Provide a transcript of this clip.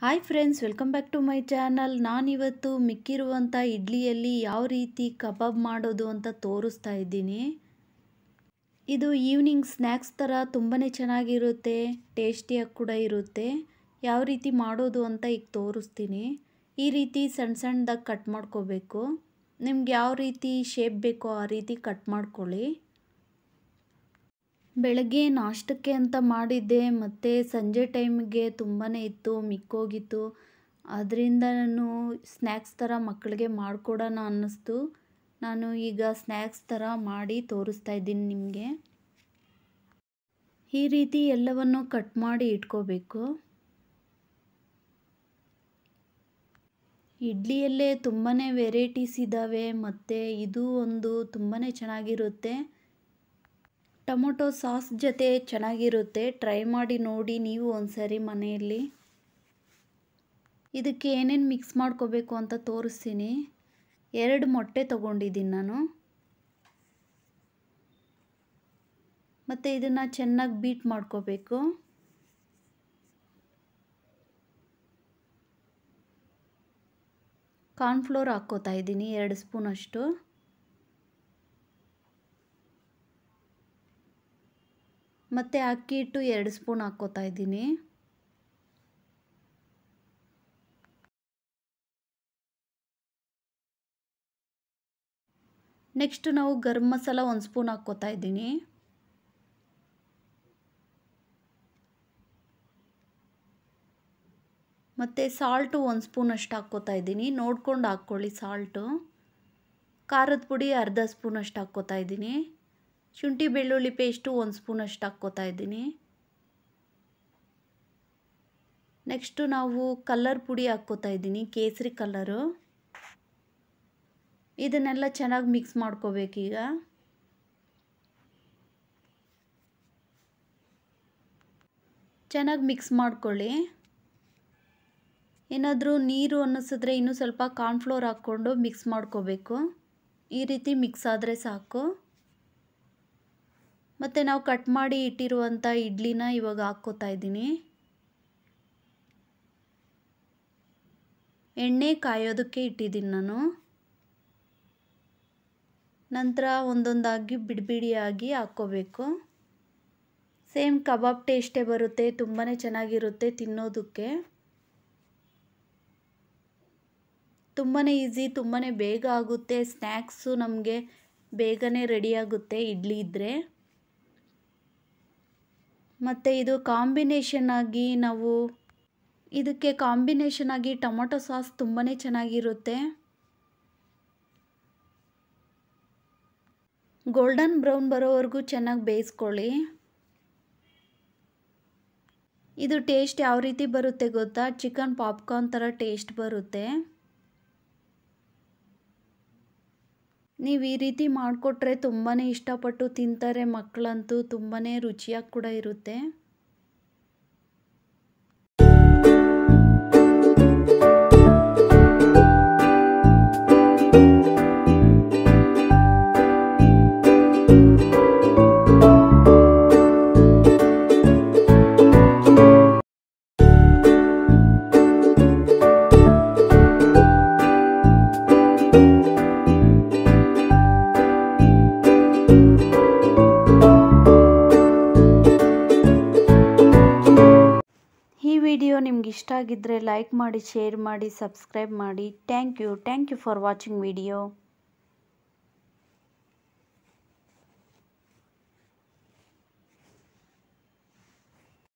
hi friends welcome back to my channel ನಾನಿವತ್ತು ಮಿಕ್ಕಿರುವಂಥ ಇಡ್ಲಿಯಲ್ಲಿ ಯಾವ ರೀತಿ ಕಬಾಬ್ ಮಾಡೋದು ಅಂತ ತೋರಿಸ್ತಾ ಇದ್ದೀನಿ ಇದು ಈವ್ನಿಂಗ್ ಸ್ನ್ಯಾಕ್ಸ್ ಥರ ತುಂಬಾ ಚೆನ್ನಾಗಿರುತ್ತೆ ಟೇಸ್ಟಿಯಾಗಿ ಕೂಡ ಇರುತ್ತೆ ಯಾವ ರೀತಿ ಮಾಡೋದು ಅಂತ ಈಗ ತೋರಿಸ್ತೀನಿ ಈ ರೀತಿ ಸಣ್ಣ ಸಣ್ಣದಾಗಿ ಕಟ್ ಮಾಡ್ಕೋಬೇಕು ನಿಮ್ಗೆ ಯಾವ ರೀತಿ ಶೇಪ್ ಬೇಕೋ ಆ ರೀತಿ ಕಟ್ ಮಾಡ್ಕೊಳ್ಳಿ ಬೆಳಗ್ಗೆ ನಾಷ್ಟಕ್ಕೆ ಅಂತ ಮಾಡಿದ್ದೆ ಮತ್ತು ಸಂಜೆ ಟೈಮ್ಗೆ ತುಂಬಾ ಇತ್ತು ಮಿಕ್ಕೋಗಿತ್ತು ಅದರಿಂದ ನಾನು ಸ್ನ್ಯಾಕ್ಸ್ ಥರ ಮಕ್ಕಳಿಗೆ ಮಾಡಿಕೊಡೋಣ ಅನ್ನಿಸ್ತು ನಾನು ಈಗ ಸ್ನ್ಯಾಕ್ಸ್ ಥರ ಮಾಡಿ ತೋರಿಸ್ತಾ ಇದ್ದೀನಿ ನಿಮಗೆ ಈ ರೀತಿ ಎಲ್ಲವನ್ನು ಕಟ್ ಮಾಡಿ ಇಟ್ಕೋಬೇಕು ಇಡ್ಲಿಯಲ್ಲೇ ತುಂಬಾ ವೆರೈಟೀಸ್ ಇದ್ದಾವೆ ಮತ್ತು ಇದು ಒಂದು ತುಂಬಾ ಚೆನ್ನಾಗಿರುತ್ತೆ ಟೊಮೊಟೊ ಸಾಸ್ ಜೊತೆ ಚೆನ್ನಾಗಿರುತ್ತೆ ಟ್ರೈ ಮಾಡಿ ನೋಡಿ ನೀವು ಒಂದ್ಸರಿ ಮನೆಯಲ್ಲಿ ಇದಕ್ಕೆ ಏನೇನು ಮಿಕ್ಸ್ ಮಾಡ್ಕೋಬೇಕು ಅಂತ ತೋರಿಸ್ತೀನಿ ಎರಡು ಮೊಟ್ಟೆ ತೊಗೊಂಡಿದ್ದೀನಿ ನಾನು ಮತ್ತು ಇದನ್ನು ಚೆನ್ನಾಗಿ ಬೀಟ್ ಮಾಡ್ಕೋಬೇಕು ಕಾರ್ನ್ಫ್ಲೋರ್ ಹಾಕ್ಕೋತಾ ಇದ್ದೀನಿ ಎರಡು ಸ್ಪೂನಷ್ಟು ಮತ್ತು ಅಕ್ಕಿ ಹಿಟ್ಟು ಎರಡು ಸ್ಪೂನ್ ಹಾಕ್ಕೋತಾ ಇದ್ದೀನಿ ನೆಕ್ಸ್ಟ್ ನಾವು ಗರಂ ಮಸಾಲ ಒಂದು ಸ್ಪೂನ್ ಹಾಕ್ಕೋತಾ ಇದ್ದೀನಿ ಮತ್ತು ಸಾಲ್ಟು ಒಂದು ಸ್ಪೂನ್ ಅಷ್ಟು ಹಾಕ್ಕೋತಾ ಇದ್ದೀನಿ ನೋಡ್ಕೊಂಡು ಹಾಕ್ಕೊಳ್ಳಿ ಸಾಲ್ಟು ಖಾರದ ಪುಡಿ ಅರ್ಧ ಸ್ಪೂನ್ ಅಷ್ಟು ಹಾಕ್ಕೋತಾ ಇದ್ದೀನಿ ಶುಂಠಿ ಬೆಳ್ಳುಳ್ಳಿ ಪೇಸ್ಟು ಒಂದು ಸ್ಪೂನ್ ಅಷ್ಟು ಹಾಕ್ಕೋತಾ ಇದ್ದೀನಿ ನೆಕ್ಸ್ಟು ನಾವು ಕಲ್ಲರ್ ಪುಡಿ ಹಾಕ್ಕೋತಾ ಇದ್ದೀನಿ ಕೇಸರಿ ಕಲ್ಲರು ಇದನ್ನೆಲ್ಲ ಚೆನ್ನಾಗಿ ಮಿಕ್ಸ್ ಮಾಡ್ಕೋಬೇಕೀಗ ಚೆನ್ನಾಗಿ ಮಿಕ್ಸ್ ಮಾಡ್ಕೊಳ್ಳಿ ಏನಾದರೂ ನೀರು ಅನ್ನಿಸಿದ್ರೆ ಇನ್ನೂ ಸ್ವಲ್ಪ ಕಾರ್ನ್ಫ್ಲೋರ್ ಹಾಕ್ಕೊಂಡು ಮಿಕ್ಸ್ ಮಾಡ್ಕೋಬೇಕು ಈ ರೀತಿ ಮಿಕ್ಸ್ ಆದರೆ ಸಾಕು ಮತ್ತು ನಾವು ಕಟ್ ಮಾಡಿ ಇಟ್ಟಿರುವಂಥ ಇಡ್ಲಿನ ಇವಾಗ ಹಾಕ್ಕೋತಾ ಇದ್ದೀನಿ ಎಣ್ಣೆ ಕಾಯೋದಕ್ಕೆ ಇಟ್ಟಿದ್ದೀನಿ ನಾನು ನಂತರ ಒಂದೊಂದಾಗಿ ಬಿಡಿಬಿಡಿಯಾಗಿ ಹಾಕ್ಕೋಬೇಕು ಸೇಮ್ ಕಬಾಬ್ ಟೇಸ್ಟೇ ಬರುತ್ತೆ ತುಂಬಾ ಚೆನ್ನಾಗಿರುತ್ತೆ ತಿನ್ನೋದಕ್ಕೆ ತುಂಬಾ ಈಸಿ ತುಂಬಾ ಬೇಗ ಆಗುತ್ತೆ ಸ್ನ್ಯಾಕ್ಸು ನಮಗೆ ಬೇಗನೆ ರೆಡಿಯಾಗುತ್ತೆ ಇಡ್ಲಿ ಇದ್ದರೆ ಮತ್ತು ಇದು ಕಾಂಬಿನೇಷನ್ ಆಗಿ ನಾವು ಇದಕ್ಕೆ ಕಾಂಬಿನೇಷನ್ ಆಗಿ ಟೊಮೊಟೊ ಸಾಸ್ ತುಂಬಾ ಚೆನ್ನಾಗಿರುತ್ತೆ ಗೋಲ್ಡನ್ ಬ್ರೌನ್ ಬರೋವರೆಗೂ ಚೆನ್ನಾಗಿ ಬೇಯಿಸ್ಕೊಳ್ಳಿ ಇದು ಟೇಸ್ಟ್ ಯಾವ ರೀತಿ ಬರುತ್ತೆ ಗೊತ್ತಾ ಚಿಕನ್ ಪಾಪ್ಕಾರ್ನ್ ಥರ ಟೇಸ್ಟ್ ಬರುತ್ತೆ ನೀವು ಈ ರೀತಿ ಮಾಡಿಕೊಟ್ರೆ ತುಂಬಾ ಇಷ್ಟಪಟ್ಟು ತಿಂತಾರೆ ಮಕ್ಕಳಂತೂ ತುಂಬಾ ರುಚಿಯಾಗಿ ಕೂಡ ಇರುತ್ತೆ ವಿಡಿಯೋ ನಿಮ್ಗೆ ಇಷ್ಟ ಆಗಿದ್ದರೆ ಲೈಕ್ ಮಾಡಿ ಶೇರ್ ಮಾಡಿ ಸಬ್ಸ್ಕ್ರೈಬ್ ಮಾಡಿ thank you thank you for watching video